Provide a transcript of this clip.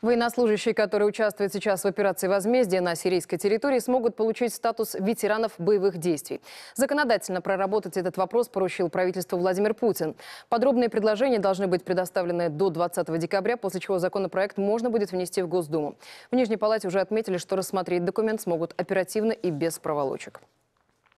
Военнослужащие, которые участвуют сейчас в операции возмездия на сирийской территории, смогут получить статус ветеранов боевых действий. Законодательно проработать этот вопрос поручил правительству Владимир Путин. Подробные предложения должны быть предоставлены до 20 декабря, после чего законопроект можно будет внести в Госдуму. В Нижней Палате уже отметили, что рассмотреть документ смогут оперативно и без проволочек.